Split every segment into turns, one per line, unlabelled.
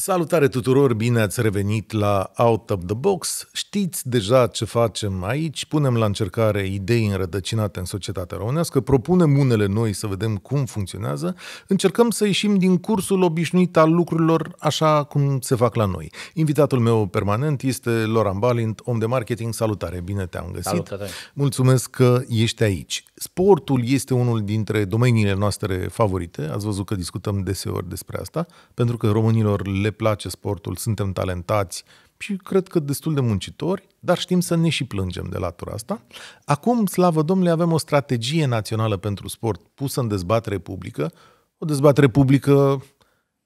Salutare tuturor, bine ați revenit la Out of the Box. Știți deja ce facem aici, punem la încercare idei înrădăcinate în societatea românească, propunem unele noi să vedem cum funcționează, încercăm să ieșim din cursul obișnuit al lucrurilor așa cum se fac la noi. Invitatul meu permanent este Loran Balint, om de marketing. Salutare, bine te-am găsit. Salutare. Mulțumesc că ești aici. Sportul este unul dintre domeniile noastre favorite. Ați văzut că discutăm deseori despre asta, pentru că românilor le le place sportul, suntem talentați și cred că destul de muncitori, dar știm să ne și plângem de latura asta. Acum, slavă Domnului, avem o strategie națională pentru sport pusă în dezbatere publică, o dezbatere publică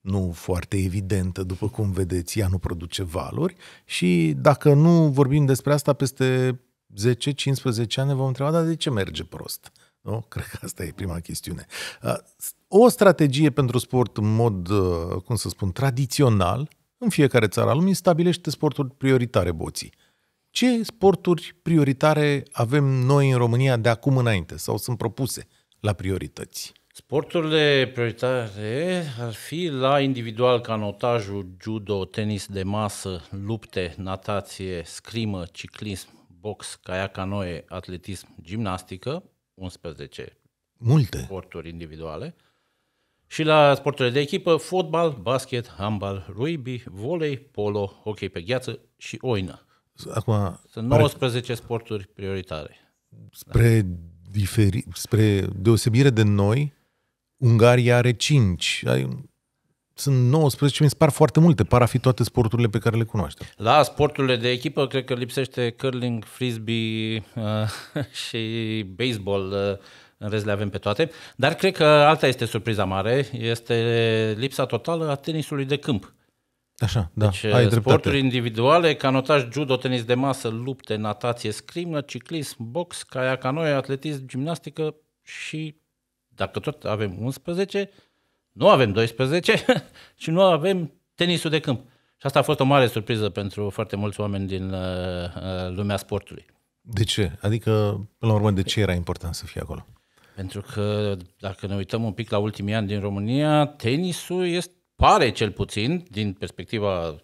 nu foarte evidentă, după cum vedeți, ea nu produce valori și dacă nu vorbim despre asta peste 10-15 ani vom întreba, dar de ce merge prost? Nu? Cred că asta e prima chestiune o strategie pentru sport în mod, uh, cum să spun, tradițional, în fiecare țară a lumii, stabilește sporturi prioritare boții. Ce sporturi prioritare avem noi în România de acum înainte sau sunt propuse la priorități?
Sporturile prioritare ar fi la individual canotajul, judo, tenis de masă, lupte, natație, scrimă, ciclism, box, caiac, canoe, atletism, gimnastică, 11 Multe. sporturi individuale. Și la sporturile de echipă, fotbal, basket, handbal, rugby, volei, polo, hockey pe gheață și oină. Acum, Sunt 19 pare... sporturi prioritare. Spre, da.
diferi... spre deosebire de noi, Ungaria are 5. Sunt 19 mi se par foarte multe. Par a fi toate sporturile pe care le cunoaștem.
La sporturile de echipă, cred că lipsește curling, frisbee uh, și baseball. Uh, în rest le avem pe toate. Dar cred că alta este surpriza mare, este lipsa totală a tenisului de câmp.
Așa, da, deci, ai uh, sporturi dreptate.
individuale, canotaj, judo, tenis de masă, lupte, natație, scrimă, ciclism, box, caia canoe, atletism, gimnastică și, dacă tot avem 11, nu avem 12 și nu avem tenisul de câmp. Și asta a fost o mare surpriză pentru foarte mulți oameni din uh, uh lumea sportului.
De ce? Adică, până la urmă, de ce era important să fie acolo?
Pentru că dacă ne uităm un pic la ultimii ani din România, tenisul este, pare cel puțin, din perspectiva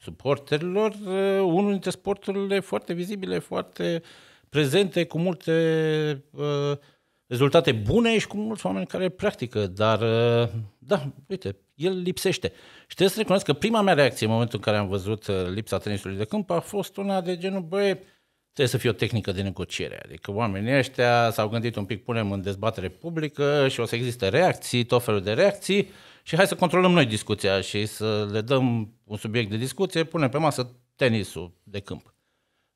suporterilor, eh, unul dintre sporturile foarte vizibile, foarte prezente, cu multe uh, rezultate bune și cu mulți oameni care practică, dar uh, da, uite, el lipsește. Și trebuie să recunosc că prima mea reacție în momentul în care am văzut lipsa tenisului de câmp a fost una de genul, băi, trebuie să fie o tehnică de negociere. Adică oamenii ăștia s-au gândit un pic, punem în dezbatere publică și o să existe reacții, tot felul de reacții și hai să controlăm noi discuția și să le dăm un subiect de discuție, punem pe masă tenisul de câmp.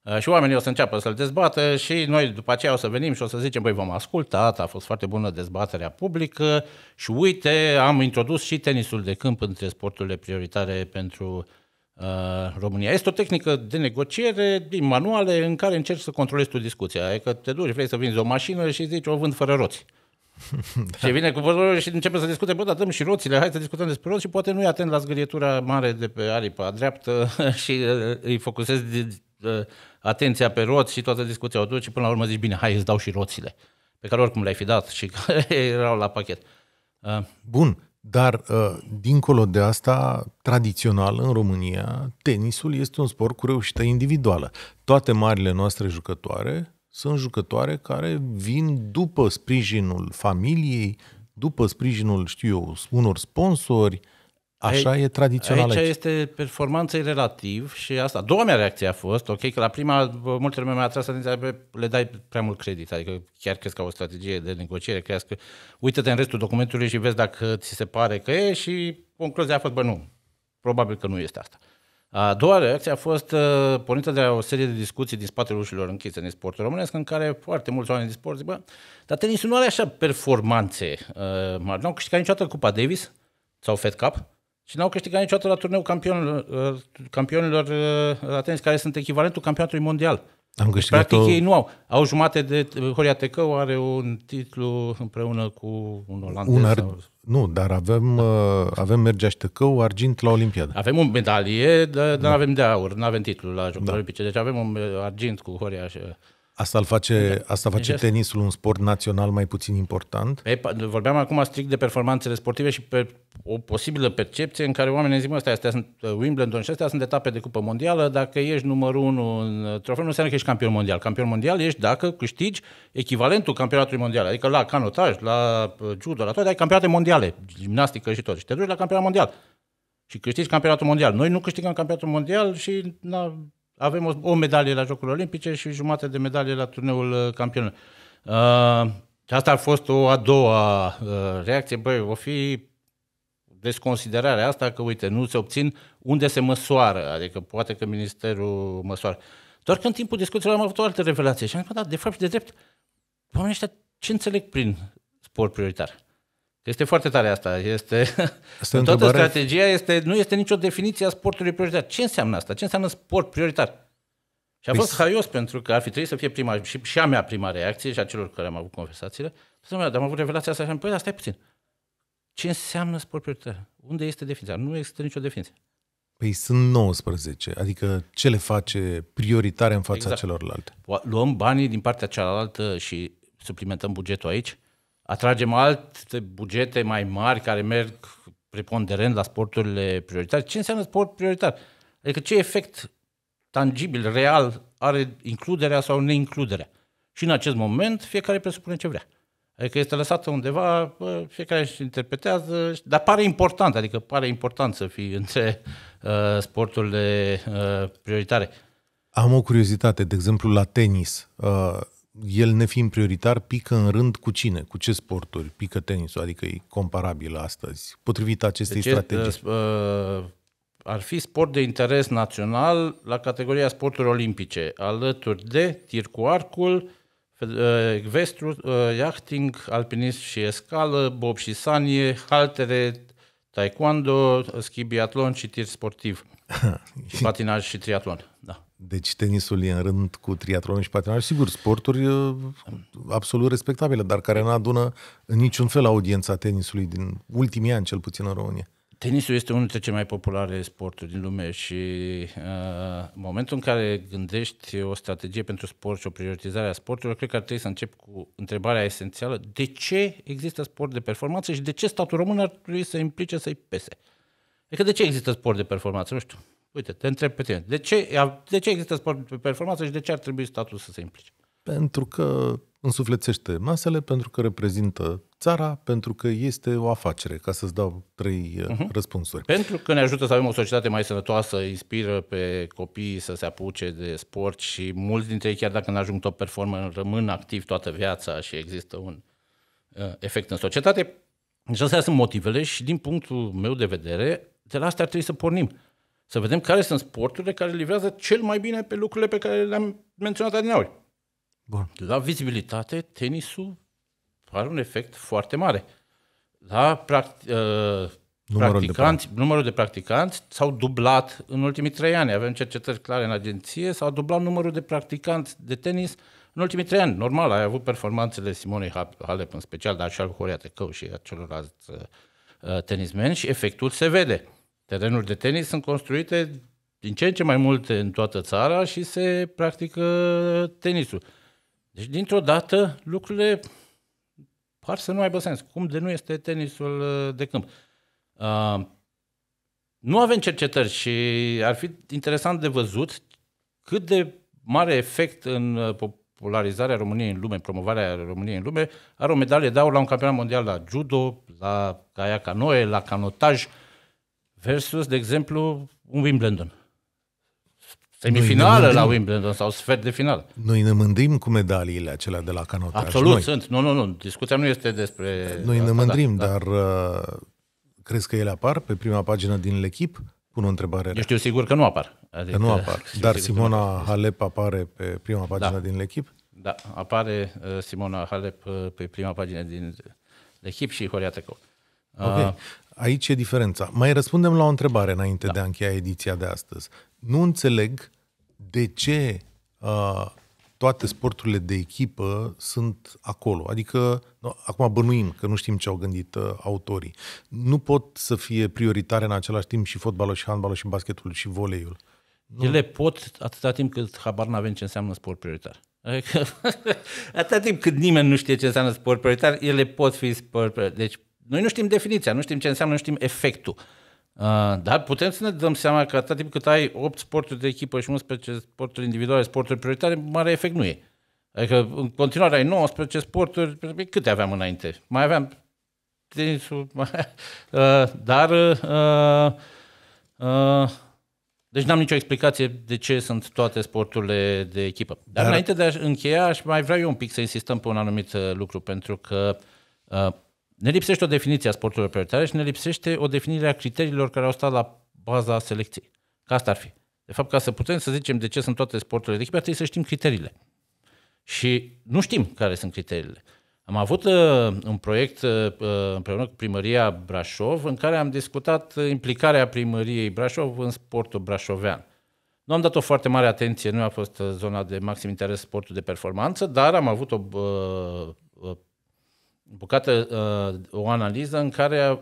Uh, și oamenii o să înceapă să-l dezbată și noi după aceea o să venim și o să zicem, băi, v-am ascultat, a fost foarte bună dezbaterea publică și uite, am introdus și tenisul de câmp între sporturile prioritare pentru uh, Uh, România. Este o tehnică de negociere din manuale în care încerci să controlezi tu discuția. Adică te duci, vrei să vinzi o mașină și zici o vând fără roți. da. Și vine cu văzorul și începe să discute, bă, dar dăm și roțile, hai să discutăm despre roți și poate nu i atent la zgârietura mare de pe aripa dreaptă și uh, îi focusezi uh, atenția pe roți și toată discuția o duci și până la urmă zici, bine, hai îți dau și roțile, pe care oricum le-ai fi dat și erau la pachet.
Bun, dar, uh, dincolo de asta, tradițional în România, tenisul este un sport cu reușită individuală. Toate marile noastre jucătoare sunt jucătoare care vin după sprijinul familiei, după sprijinul, știu eu, unor sponsori, uh, Așa e tradițional. Aici, aici
este performanță relativ și asta. Doua mea reacție a fost, ok, că la prima multe lume mi-a atras atenția, le dai prea mult credit, adică chiar crezi că o strategie de negociere, crezi că uită-te în restul documentului și vezi dacă ți se pare că e și concluzia a fost, bă, nu, probabil că nu este asta. A doua reacție a fost uh, pornită de la o serie de discuții din spatele ușilor închise din sportul românesc, în care foarte mulți oameni din sport zic, bă, dar tenisul nu are așa performanțe uh, mari. N-au câștigat niciodată Cupa Davis sau Fed Cup, și n-au câștigat niciodată la turneul campionilor, uh, campionilor la uh, tenis, care sunt echivalentul campionatului mondial. Am câștigat Practic o... ei nu au. Au jumate de... Horia Tecău are un titlu împreună cu un olandez. Un ar... sau... Nu,
dar avem, da. avem și Tecău argint la Olimpiadă. Avem o
medalie, dar da. nu avem de aur, nu avem titlu la Jocurile da. Olimpice. Deci avem un argint cu Horia și...
Asta, îl face, exact. asta face exact. tenisul un sport național mai puțin important?
Ei, vorbeam acum strict de performanțele sportive și pe o posibilă percepție în care oamenii zic, astea, astea sunt uh, Wimbledon și astea sunt etape de cupă mondială, dacă ești numărul unu în uh, trofeu, nu înseamnă că ești campion mondial. Campion mondial ești dacă câștigi echivalentul campionatului mondial, adică la canotaj, la uh, judo, la toate, ai campionate mondiale, gimnastică și tot. Și te duci la campionat mondial și câștigi campionatul mondial. Noi nu câștigăm campionatul mondial și na, avem o, o medalie la Jocurile Olimpice și jumate de medalie la turneul uh, campionului. Uh, asta a fost o a doua uh, reacție, băi, o fi desconsiderarea asta că, uite, nu se obțin unde se măsoară, adică poate că ministerul măsoară. Doar că în timpul discuțiilor am avut o altă revelație și am zis, da, de fapt și de drept, oamenii ăștia ce înțeleg prin sport prioritar? Este foarte tare asta. Este, asta toată strategia este, nu este nicio definiție a sportului prioritar. Ce înseamnă asta? Ce înseamnă sport prioritar? Și a păi fost haios pentru că ar fi trebuit să fie prima, și, și a mea prima reacție și a celor care am avut conversațiile. Dar am avut revelația asta și am păi, dar stai puțin. Ce înseamnă sport prioritar? Unde este definiția? Nu există nicio definiție.
Păi sunt 19, adică ce le face prioritare în fața exact. celorlalte?
Luăm banii din partea cealaltă și suplimentăm bugetul aici? atragem alte bugete mai mari care merg preponderent la sporturile prioritare. Ce înseamnă sport prioritar? Adică ce efect tangibil, real, are includerea sau neincluderea? Și în acest moment fiecare presupune ce vrea. Adică este lăsată undeva, bă, fiecare își interpretează, dar pare important, adică pare important să fii între uh, sporturile uh, prioritare.
Am o curiozitate, de exemplu, la tenis. Uh, el nefiind prioritar, pică în rând cu cine, cu ce sporturi pică tenisul, adică e comparabil astăzi, potrivit acestei deci, strategii.
Uh, uh, ar fi sport de interes național la categoria sporturi olimpice, alături de tir cu arcul, uh, vestru, uh, yachting, alpinism și escală, bob și sanie, haltere, taekwondo, schi biatlon și tir sportiv. și patinaj și triatlon, da.
Deci tenisul e în rând cu triatlonul și patinaj, sigur, sporturi uh, absolut respectabile, dar care nu adună în niciun fel audiența tenisului din ultimii ani, cel puțin în România.
Tenisul este unul dintre cele mai populare sporturi din lume și uh, în momentul în care gândești o strategie pentru sport și o prioritizare a sporturilor, cred că ar trebui să încep cu întrebarea esențială. De ce există sport de performanță și de ce statul român ar trebui să implice să-i pese? Adică de ce există sport de performanță? Nu știu. Uite, te întreb pe tine. De ce, de ce există sport de performanță și de ce ar trebui statul să se implice?
Pentru că însuflețește masele pentru că reprezintă țara, pentru că este o afacere, ca să-ți dau trei uh-huh. răspunsuri.
Pentru că ne ajută să avem o societate mai sănătoasă, inspiră pe copii să se apuce de sport și mulți dintre ei, chiar dacă nu ajung top performer, rămân activ toată viața și există un uh, efect în societate. Deci astea sunt motivele și din punctul meu de vedere, de la asta ar trebui să pornim. Să vedem care sunt sporturile care livrează cel mai bine pe lucrurile pe care le-am menționat adineauri. Bun. La vizibilitate, tenisul are un efect foarte mare. La practi- uh, numărul, practicanți, de numărul de practicanți s-au dublat în ultimii trei ani. Avem cercetări clare în agenție, s-au dublat numărul de practicanți de tenis în ultimii trei ani. Normal, ai avut performanțele Simonei Halep în special, dar și al Horia Tecău și a celorlalți uh, uh, tenismeni și efectul se vede. Terenuri de tenis sunt construite din ce în ce mai multe în toată țara și se practică tenisul. Deci, dintr-o dată, lucrurile par să nu aibă sens. Cum de nu este tenisul uh, de câmp? Uh, nu avem cercetări și ar fi interesant de văzut cât de mare efect în uh, popularizarea României în lume, promovarea României în lume, are o medalie de aur la un campionat mondial la judo, la caia canoe, la canotaj, versus, de exemplu, un Wimbledon semifinală la Wimbledon sau sfert de finală.
Noi ne mândrim cu medaliile acelea de la canotaj. Absolut, noi.
sunt. Nu, nu, nu. Discuția nu este despre... Noi ne da, mândrim, da,
dar da. crezi că ele apar pe prima pagină din L'Echip? Pun o întrebare.
Eu știu sigur că nu apar. Adică, că nu apar. Dar Simona
Halep apare pe prima pagină da. din L'Echip?
Da, apare uh, Simona Halep uh, pe prima pagină din L'Echip și Horia Tecău. Ok.
Aici e diferența. Mai răspundem la o întrebare înainte da. de a încheia ediția de astăzi nu înțeleg de ce uh, toate sporturile de echipă sunt acolo. Adică, no, acum bănuim că nu știm ce au gândit uh, autorii. Nu pot să fie prioritare în același timp și fotbalul, și handbalul, și basketul, și voleiul.
Nu. Ele pot atâta timp cât habar nu avem ce înseamnă sport prioritar. Adică, atâta timp cât nimeni nu știe ce înseamnă sport prioritar, ele pot fi sport prioritar. Deci, noi nu știm definiția, nu știm ce înseamnă, nu știm efectul. Uh, Uh, dar putem să ne dăm seama că atât timp cât ai 8 sporturi de echipă și 11 sporturi individuale, sporturi prioritare, mare efect nu e. Adică în continuare ai 19 sporturi, câte aveam înainte? Mai aveam tenisul, mai... Uh, dar uh, uh, deci n-am nicio explicație de ce sunt toate sporturile de echipă. Dar, Dar înainte de a încheia, aș mai vreau eu un pic să insistăm pe un anumit uh, lucru, pentru că uh, ne lipsește o definiție a sporturilor prioritare și ne lipsește o definire a criteriilor care au stat la baza selecției. Ca asta ar fi. De fapt, ca să putem să zicem de ce sunt toate sporturile de echipă, trebuie să știm criteriile. Și nu știm care sunt criteriile. Am avut uh, un proiect uh, uh împreună cu primăria Brașov în care am discutat uh, implicarea primăriei Brașov în sportul brașovean. Nu am dat o foarte mare atenție, nu a fost uh, zona de maxim interes sportul de performanță, dar am avut o uh, bucată, uh, o analiză în care uh,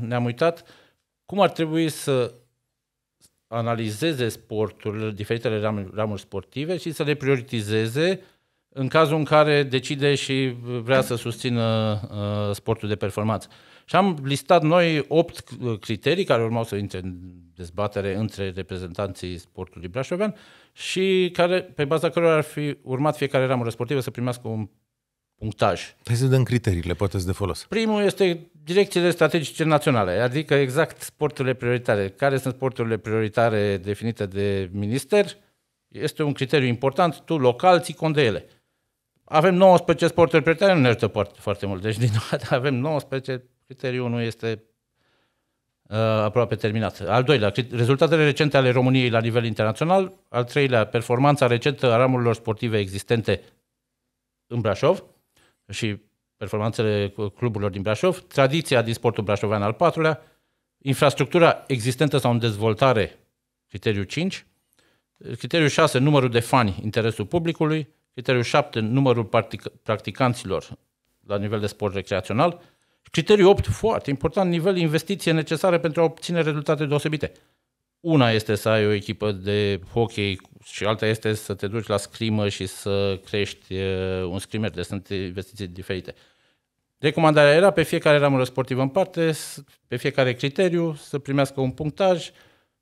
ne-am uitat cum ar trebui să analizeze sporturile, diferitele ramuri, ramuri sportive și să le prioritizeze în cazul în care decide și vrea să susțină uh, sportul de performanță. Și am listat noi opt criterii care urmau să intre în dezbatere între reprezentanții sportului brașovean și care, pe baza cărora ar fi urmat fiecare ramură sportivă să primească un punctaj.
Hai să dăm criteriile, poate de folos.
Primul este direcțiile strategice naționale, adică exact sporturile prioritare. Care sunt sporturile prioritare definite de minister? Este un criteriu important, tu local ții cont de ele. Avem 19 sporturi prioritare, nu ne ajută foarte, foarte mult. Deci din nou, avem 19, criteriul nu este uh, aproape terminat. Al doilea, rezultatele recente ale României la nivel internațional. Al treilea, performanța recentă a ramurilor sportive existente în Brașov și performanțele cluburilor din Brașov, tradiția din sportul brașovean al patrulea, infrastructura existentă sau în dezvoltare, criteriul 5, criteriul 6, numărul de fani, interesul publicului, criteriul 7, numărul practicanților la nivel de sport recreațional, criteriul 8, foarte important, nivel investiție necesare pentru a obține rezultate deosebite. Una este să ai o echipă de hockey și alta este să te duci la scrimă și să crești uh, un scrimer, deci sunt investiții diferite. Recomandarea era pe fiecare ramură sportivă în parte, pe fiecare criteriu, să primească un punctaj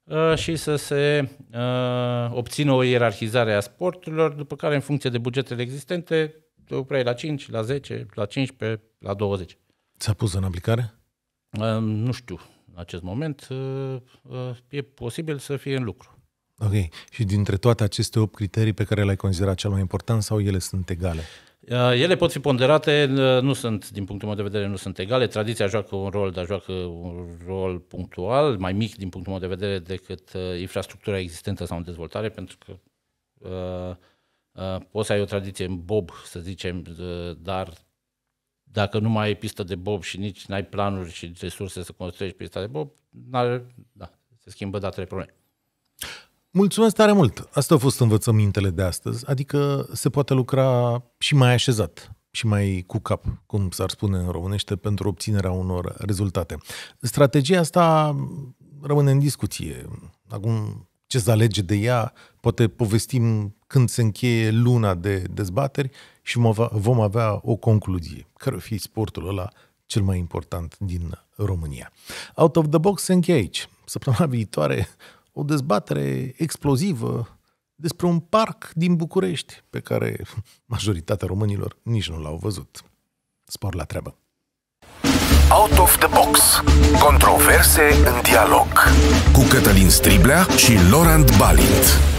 uh, și să se uh, obțină o ierarhizare a sporturilor, după care, în funcție de bugetele existente, te opreai la 5, la 10, la 15, la 20.
Ți-a pus în aplicare?
Nu știu. În acest moment e posibil să fie în lucru. Ok.
Și dintre toate aceste 8 criterii pe care le-ai considerat cel mai important sau ele sunt egale?
Uh, ele pot fi ponderate, uh, nu sunt, din punctul meu de vedere, nu sunt egale. Tradiția joacă un rol, dar joacă un rol punctual, mai mic din punctul meu de vedere decât uh, infrastructura existentă sau în dezvoltare, pentru că uh, uh, poți să ai o tradiție în bob, să zicem, uh, dar dacă nu mai ai pistă de bob și nici n-ai planuri și resurse să construiești pista de bob, da, se schimbă datele probleme.
Mulțumesc tare mult! Asta a fost învățămintele de astăzi, adică se poate lucra și mai așezat și mai cu cap, cum s-ar spune în românește, pentru obținerea unor rezultate. Strategia asta rămâne în discuție. Acum, ce să alege de ea, poate povestim când se încheie luna de dezbateri și vom avea o concluzie, care fi sportul ăla cel mai important din România. Out of the Box se încheie aici. Săptămâna viitoare o dezbatere explozivă despre un parc din București pe care majoritatea românilor nici nu l-au văzut. Spor la treabă! Out of the Box. Controverse în dialog. Cu Cătălin Striblea și Laurent Balint.